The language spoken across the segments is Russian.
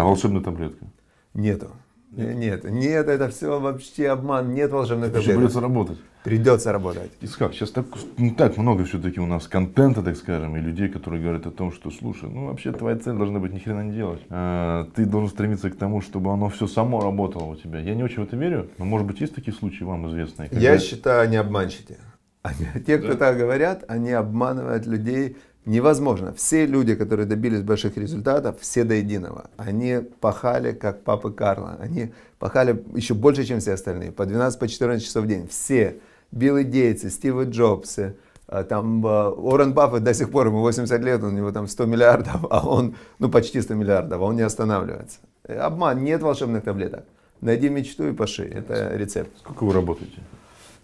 А волшебная таблетка? Нету. Э, нет, нет, это все вообще обман, нет волшебной это таблетки. Придется работать. Придется работать. Искав, сейчас так, ну, так много все-таки у нас контента, так скажем, и людей, которые говорят о том, что слушай, ну вообще твоя цель должна быть ни хрена не делать. А, ты должен стремиться к тому, чтобы оно все само работало у тебя. Я не очень в это верю, но может быть есть такие случаи вам известные? Когда... Я считаю, не обманщите. Они, те, кто да. так говорят, они обманывают людей Невозможно. Все люди, которые добились больших результатов, все до единого. Они пахали, как папы Карла. Они пахали еще больше, чем все остальные. По 12-14 по часов в день. Все. Билл Гейтсы, Стивы Джобсы, а, там а, Уоррен Баффет до сих пор, ему 80 лет, у него там 100 миллиардов, а он, ну почти 100 миллиардов, а он не останавливается. Обман, нет волшебных таблеток. Найди мечту и паши, это рецепт. Сколько вы работаете?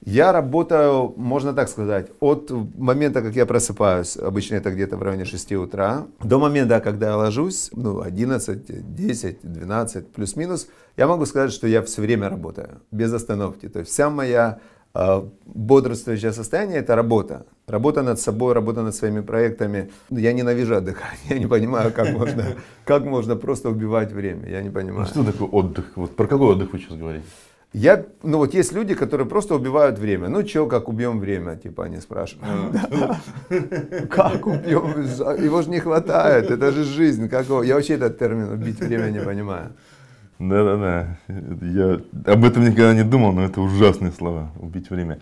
Я работаю, можно так сказать, от момента, как я просыпаюсь, обычно это где-то в районе 6 утра, до момента, когда я ложусь, ну, 11, 10, 12, плюс-минус, я могу сказать, что я все время работаю, без остановки. То есть вся моя э, бодрствующее состояние – это работа. Работа над собой, работа над своими проектами. Ну, я ненавижу отдыхать. Я не понимаю, как можно, как можно просто убивать время. Я не понимаю. А что такое отдых? Вот про какой отдых вы сейчас говорите? Я, ну вот есть люди, которые просто убивают время. Ну чё, как убьем время, типа они спрашивают. Как убьем? Его же не хватает, это же жизнь. Какого? Я вообще этот термин убить время не понимаю. Да-да-да, я об этом никогда не думал, но это ужасные слова, убить время.